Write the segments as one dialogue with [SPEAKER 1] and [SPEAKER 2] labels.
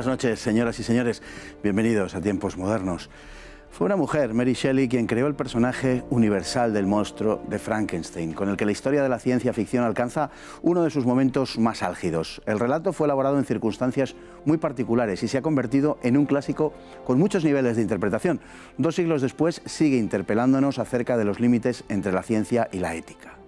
[SPEAKER 1] Buenas noches, señoras y señores. Bienvenidos a Tiempos Modernos. Fue una mujer, Mary Shelley, quien creó el personaje universal del monstruo de Frankenstein, con el que la historia de la ciencia ficción alcanza uno de sus momentos más álgidos. El relato fue elaborado en circunstancias muy particulares y se ha convertido en un clásico con muchos niveles de interpretación. Dos siglos después sigue interpelándonos acerca de los límites entre la ciencia y la ética.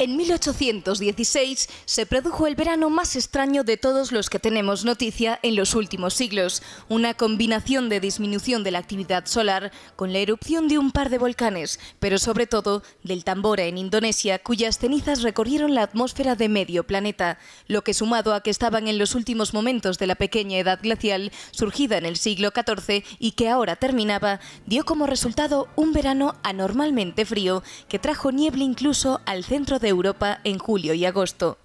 [SPEAKER 2] En 1816 se produjo el verano más extraño de todos los que tenemos noticia en los últimos siglos, una combinación de disminución de la actividad solar con la erupción de un par de volcanes, pero sobre todo del Tambora en Indonesia, cuyas cenizas recorrieron la atmósfera de medio planeta, lo que sumado a que estaban en los últimos momentos de la pequeña edad glacial, surgida en el siglo XIV y que ahora terminaba, dio como resultado un verano anormalmente frío que trajo niebla incluso al centro de Europa en julio y agosto.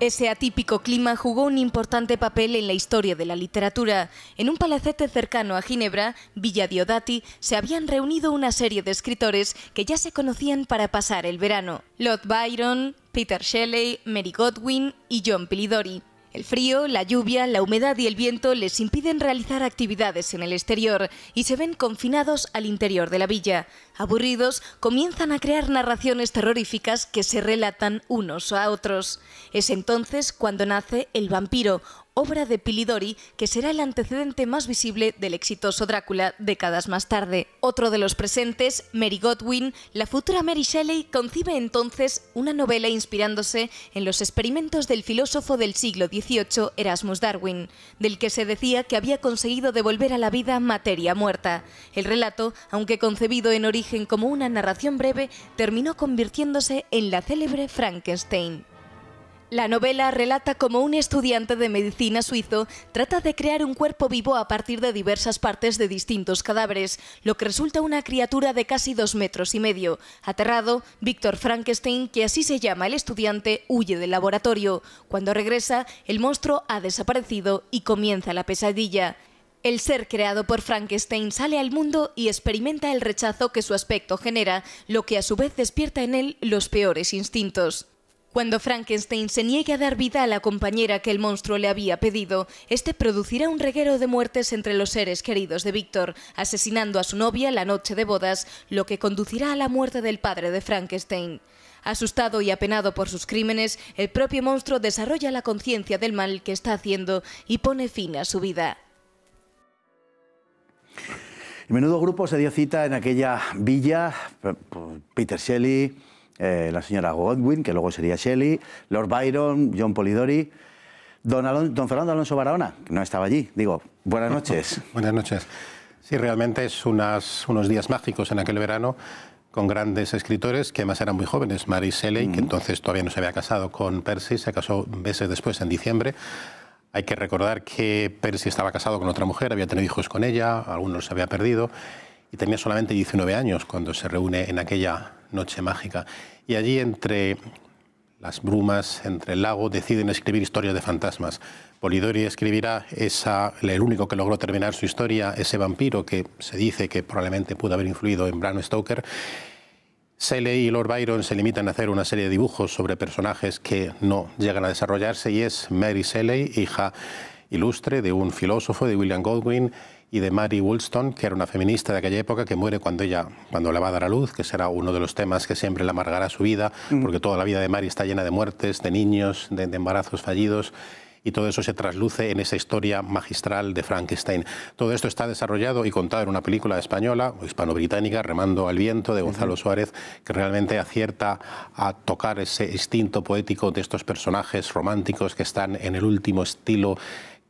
[SPEAKER 2] Ese atípico clima jugó un importante papel en la historia de la literatura. En un palacete cercano a Ginebra, Villa Diodati, se habían reunido una serie de escritores que ya se conocían para pasar el verano. Lord Byron, Peter Shelley, Mary Godwin y John Pilidori. El frío, la lluvia, la humedad y el viento les impiden realizar actividades en el exterior y se ven confinados al interior de la villa. Aburridos, comienzan a crear narraciones terroríficas que se relatan unos a otros. Es entonces cuando nace el vampiro, obra de Pilidori, que será el antecedente más visible del exitoso Drácula décadas más tarde. Otro de los presentes, Mary Godwin, la futura Mary Shelley, concibe entonces una novela inspirándose en los experimentos del filósofo del siglo XVIII, Erasmus Darwin, del que se decía que había conseguido devolver a la vida materia muerta. El relato, aunque concebido en origen como una narración breve, terminó convirtiéndose en la célebre Frankenstein. La novela relata cómo un estudiante de medicina suizo trata de crear un cuerpo vivo a partir de diversas partes de distintos cadáveres, lo que resulta una criatura de casi dos metros y medio. Aterrado, Víctor Frankenstein, que así se llama el estudiante, huye del laboratorio. Cuando regresa, el monstruo ha desaparecido y comienza la pesadilla. El ser creado por Frankenstein sale al mundo y experimenta el rechazo que su aspecto genera, lo que a su vez despierta en él los peores instintos. Cuando Frankenstein se niegue a dar vida a la compañera que el monstruo le había pedido, este producirá un reguero de muertes entre los seres queridos de Víctor, asesinando a su novia la noche de bodas, lo que conducirá a la muerte del padre de Frankenstein. Asustado y apenado por sus crímenes, el propio monstruo desarrolla la conciencia del mal que está haciendo y pone fin a su vida.
[SPEAKER 1] El menudo grupo se dio cita en aquella villa, Peter Shelley, eh, la señora Godwin, que luego sería Shelley, Lord Byron, John Polidori, don, Fernando Alonso Barahona,
[SPEAKER 3] que no estaba allí. Digo, buenas noches. buenas noches. Sí, realmente es unos días mágicos en aquel verano con grandes escritores que además eran muy jóvenes. Mary Shelley, que mm. entonces todavía no se había casado con Percy, se casó meses después, en diciembre. Hay que recordar que Percy estaba casado con otra mujer, había tenido hijos con ella, algunos se había perdido, y tenía solamente 19 años cuando se reúne en aquella noche mágica y allí entre las brumas, entre el lago, deciden escribir historias de fantasmas. Polidori escribirá el único que logró terminar su historia, ese vampiro que se dice que probablemente pudo haber influido en Bram Stoker. Shelley y Lord Byron se limitan a hacer una serie de dibujos sobre personajes que no llegan a desarrollarse y es Mary Shelley, hija ilustre de un filósofo de William Godwin, y de Mary Wollstone, que era una feminista de aquella época que muere cuando ella, cuando le va a dar a luz, que será uno de los temas que siempre le amargará su vida, mm. porque toda la vida de Mary está llena de muertes, de niños, de, embarazos fallidos y todo eso se trasluce en esa historia magistral de Frankenstein. Todo esto está desarrollado y contado en una película española o hispano-británica, Remando al viento, de Gonzalo Suárez, que realmente acierta a tocar ese instinto poético de estos personajes románticos que están en el último estilo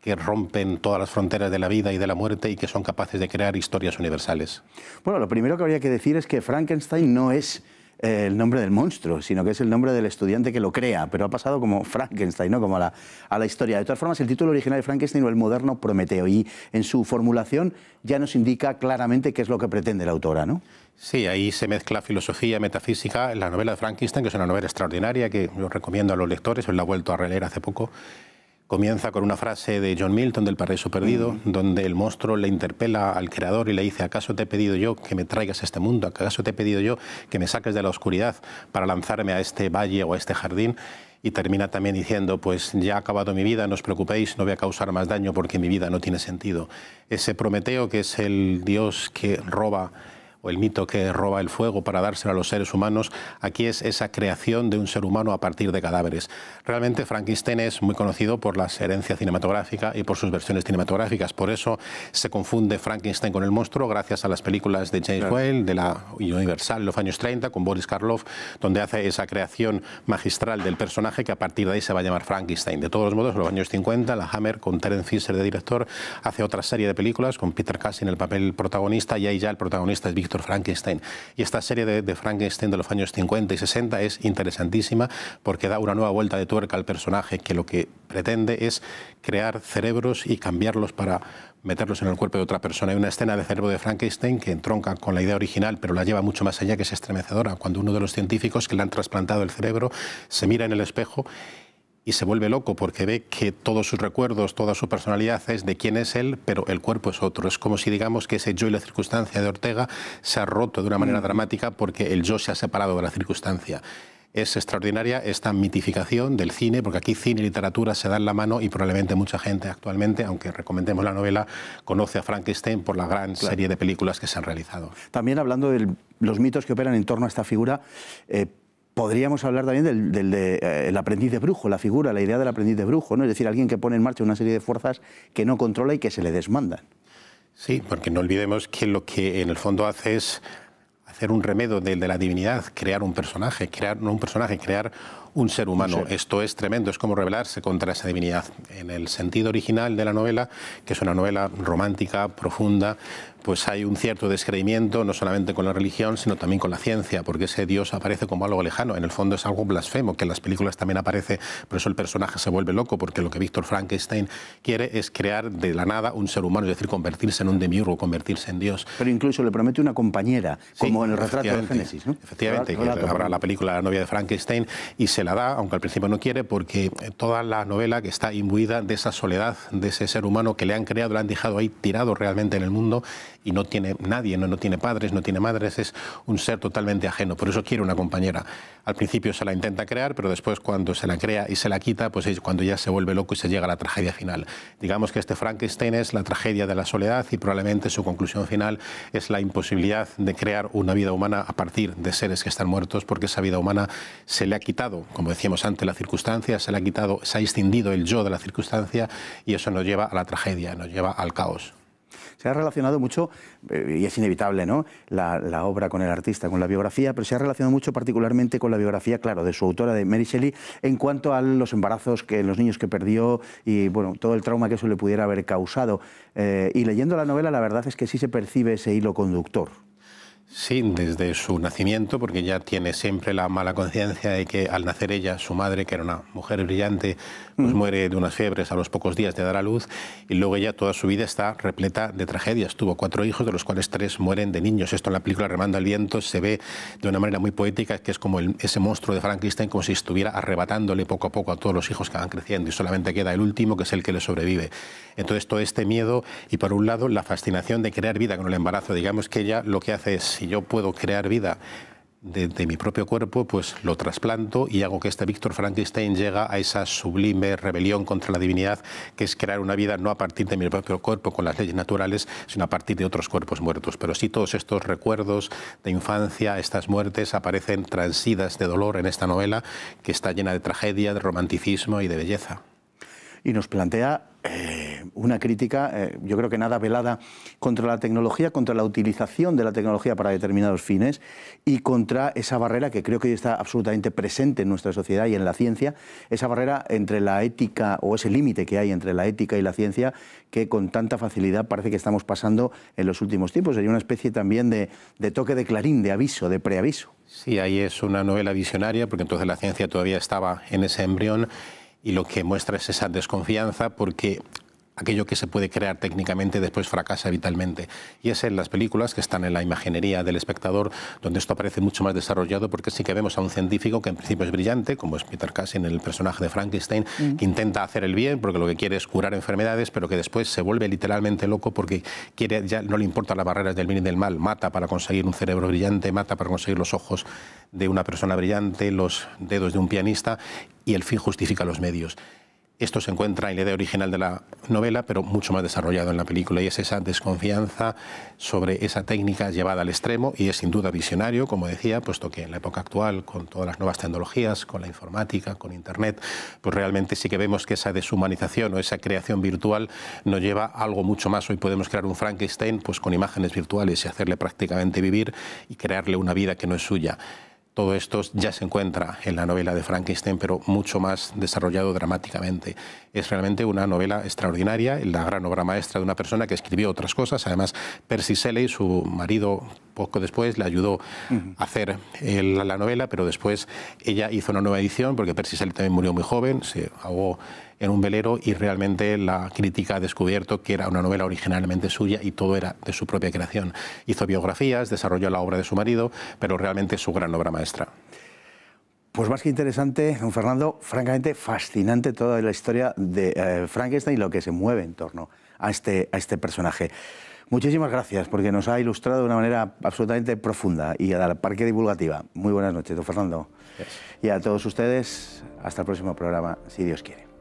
[SPEAKER 3] que rompen todas las fronteras de la vida y de la muerte y que son capaces de crear historias universales? Bueno, lo primero que habría que decir es que Frankenstein no es eh, el nombre del monstruo, sino que es el nombre del estudiante
[SPEAKER 1] que lo crea, pero ha pasado como Frankenstein, ¿no? como a la, historia. De todas formas, el título original de Frankenstein o el moderno Prometeo, y en su formulación ya nos indica claramente qué es lo que pretende la autora,
[SPEAKER 3] ¿no? Sí, ahí se mezcla filosofía, metafísica, la novela de Frankenstein, que es una novela extraordinaria que yo recomiendo a los lectores, os la he vuelto a releer hace poco, Comienza con una frase de John Milton del Paraíso Perdido, mm. donde el monstruo le interpela al creador y le dice, ¿acaso te he pedido yo que me traigas a este mundo? ¿Acaso te he pedido yo que me saques de la oscuridad para lanzarme a este valle o a este jardín? y termina también diciendo, pues ya ha acabado mi vida, no os preocupéis, no voy a causar más daño porque mi vida no tiene sentido. Ese Prometeo, que es el dios que roba o el mito que roba el fuego para dárselo a los seres humanos, aquí es esa creación de un ser humano a partir de cadáveres. Realmente Frankenstein es muy conocido por la herencia cinematográfica y por sus versiones cinematográficas. Por eso se confunde Frankenstein con el monstruo gracias a las películas de James Whale, de la Universal en los años 30, con Boris Karloff, donde hace esa creación magistral del personaje que a partir de ahí se va a llamar Frankenstein. De todos modos, en los años 50, la Hammer, con Terence Fisher de director, hace otra serie de películas con Peter Cushing en el papel protagonista y ahí ya el protagonista es Victor Frankenstein. Y esta serie de, Frankenstein de los años 50 y 60 es interesantísima porque da una nueva vuelta de tuerca al personaje que lo que pretende es crear cerebros y cambiarlos para meterlos en el cuerpo de otra persona. Hay una escena de cerebro de Frankenstein que entronca con la idea original, pero la lleva mucho más allá, que es estremecedora, cuando uno de los científicos que le han trasplantado el cerebro se mira en el espejo y se vuelve loco porque ve que todos sus recuerdos, toda su personalidad es de quién es él, pero el cuerpo es otro. Es como si digamos que ese yo y la circunstancia de Ortega se ha roto de una manera mm. dramática porque el yo se ha separado de la circunstancia. Es extraordinaria esta mitificación del cine, porque aquí cine y literatura se dan la mano y probablemente mucha gente actualmente, aunque recomendemos la novela, conoce a Frankenstein por la gran serie de películas que se han realizado. También
[SPEAKER 1] hablando de los mitos que operan en torno a esta figura, eh, Podríamos hablar también del, eh, aprendiz de brujo, la figura, la idea del aprendiz de brujo, ¿no? es decir, alguien que pone en marcha una serie de fuerzas
[SPEAKER 3] que no controla y que se le desmandan. Sí, porque no olvidemos que lo que en el fondo hace es un remedio del de la divinidad, crear un personaje, crear un personaje, crear un ser humano. Esto es tremendo, es como rebelarse contra esa divinidad. En el sentido original de la novela, que es una novela romántica, profunda, pues hay un cierto descreimiento, no solamente con la religión, sino también con la ciencia, porque ese Dios aparece como algo lejano. En el fondo es algo blasfemo, que en las películas también aparece, por eso el personaje se vuelve loco, porque lo que Víctor Frankenstein quiere es crear de la nada un ser humano, es decir, convertirse en un demiurgo, convertirse en Dios. Pero incluso le promete una compañera, como en el retrato de Génesis, Efectivamente, habrá la película La novia de Frankenstein y se la da, aunque al principio no quiere, porque eh, toda la novela que está imbuida de esa soledad, de ese ser humano que le han creado, le han dejado ahí tirado realmente en el mundo y no tiene nadie, no, no tiene padres, no tiene madres, es un ser totalmente ajeno. Por eso quiere una compañera. Al principio se la intenta crear, pero después cuando se la crea y se la quita, pues es cuando ya se vuelve loco y se llega a la tragedia final. Digamos que este Frankenstein es la tragedia de la soledad y probablemente su conclusión final es la imposibilidad de crear una vida humana a partir de seres que están muertos, porque esa vida humana se le ha quitado, como decíamos antes, la circunstancia, se le ha quitado, se ha el yo de la circunstancia y eso nos lleva a la tragedia, nos lleva al caos. Se ha relacionado mucho, eh, y es inevitable, ¿no? La,
[SPEAKER 1] obra con el artista, con la biografía, pero se ha relacionado mucho particularmente con la biografía, claro, de su autora, de Mary Shelley, en cuanto a los embarazos, que los niños que perdió y, bueno, todo el trauma que eso le pudiera haber
[SPEAKER 3] causado. Eh, y leyendo la novela, la verdad es que sí se percibe ese hilo conductor. Sí, desde su nacimiento, porque ella tiene siempre la mala conciencia de que al nacer ella, su madre, que era una mujer brillante, pues muere de unas fiebres a los pocos días de dar a luz, y luego ella toda su vida está repleta de tragedias. Tuvo cuatro hijos, de los cuales tres mueren de niños. Esto en la película Remando al viento se ve de una manera muy poética, que es como ese monstruo de Frankenstein, como si estuviera arrebatándole poco a poco a todos los hijos que van creciendo, y solamente queda el último, que es el que le sobrevive. Entonces, todo este miedo y, por un lado, la fascinación de crear vida con el embarazo. Digamos que ella lo que hace es si yo puedo crear vida de, mi propio cuerpo, pues lo trasplanto y hago que este Víctor Frankenstein llega a esa sublime rebelión contra la divinidad, que es crear una vida no a partir de mi propio cuerpo con las leyes naturales, sino a partir de otros cuerpos muertos. Pero sí todos estos recuerdos de infancia, estas muertes, aparecen transidas de dolor en esta novela que está llena de tragedia, de romanticismo y de belleza
[SPEAKER 1] y nos plantea
[SPEAKER 3] eh, una
[SPEAKER 1] crítica, eh, yo creo que nada velada, contra la tecnología, contra la utilización de la tecnología para determinados fines y contra esa barrera que creo que está absolutamente presente en nuestra sociedad y en la ciencia, esa barrera entre la ética o ese límite que hay entre la ética y la ciencia que con tanta facilidad parece que estamos pasando en los últimos tiempos. Hay una especie también de, de toque de clarín, de aviso, de preaviso.
[SPEAKER 3] Sí, ahí es una novela visionaria, porque entonces la ciencia todavía estaba en ese embrión y lo que muestra es esa desconfianza porque aquello que se puede crear técnicamente después fracasa vitalmente. Y es en las películas que están en la imaginería del espectador donde esto aparece mucho más desarrollado porque sí que vemos a un científico que en principio es brillante, como es Peter Cassin, el personaje de Frankenstein, que intenta hacer el bien porque lo que quiere es curar enfermedades, pero que después se vuelve literalmente loco porque quiere, ya no le importan las barreras del bien y del mal, mata para conseguir un cerebro brillante, mata para conseguir los ojos de una persona brillante, los dedos de un pianista y el fin justifica los medios. Esto se encuentra en la idea original de la novela, pero mucho más desarrollado en la película, y es esa desconfianza sobre esa técnica llevada al extremo, y es sin duda visionario, como decía, puesto que en la época actual, con todas las nuevas tecnologías, con la informática, con Internet, pues realmente sí que vemos que esa deshumanización o esa creación virtual nos lleva a algo mucho más. Hoy podemos crear un Frankenstein pues, con imágenes virtuales y hacerle prácticamente vivir y crearle una vida que no es suya. Todo esto ya se encuentra en la novela de Frankenstein, pero mucho más desarrollado dramáticamente. Es realmente una novela extraordinaria, la gran obra maestra de una persona que escribió otras cosas. Además, Percy Shelley, su marido poco después le ayudó a hacer la novela, pero después ella hizo una nueva edición, porque Percy Shelley también murió muy joven, se ahogó en un velero y realmente la crítica ha descubierto que era una novela originalmente suya y todo era de su propia creación. Hizo biografías, desarrolló la obra de su marido, pero realmente es su gran obra maestra.
[SPEAKER 1] Pues más que interesante, don Fernando, francamente fascinante toda la historia de eh, Frankenstein y lo que se mueve en torno a este, a este personaje. Muchísimas gracias, porque nos ha ilustrado de una manera absolutamente profunda y a la parque divulgativa. Muy buenas noches, don Fernando. Y a todos ustedes, hasta el próximo programa, si Dios quiere.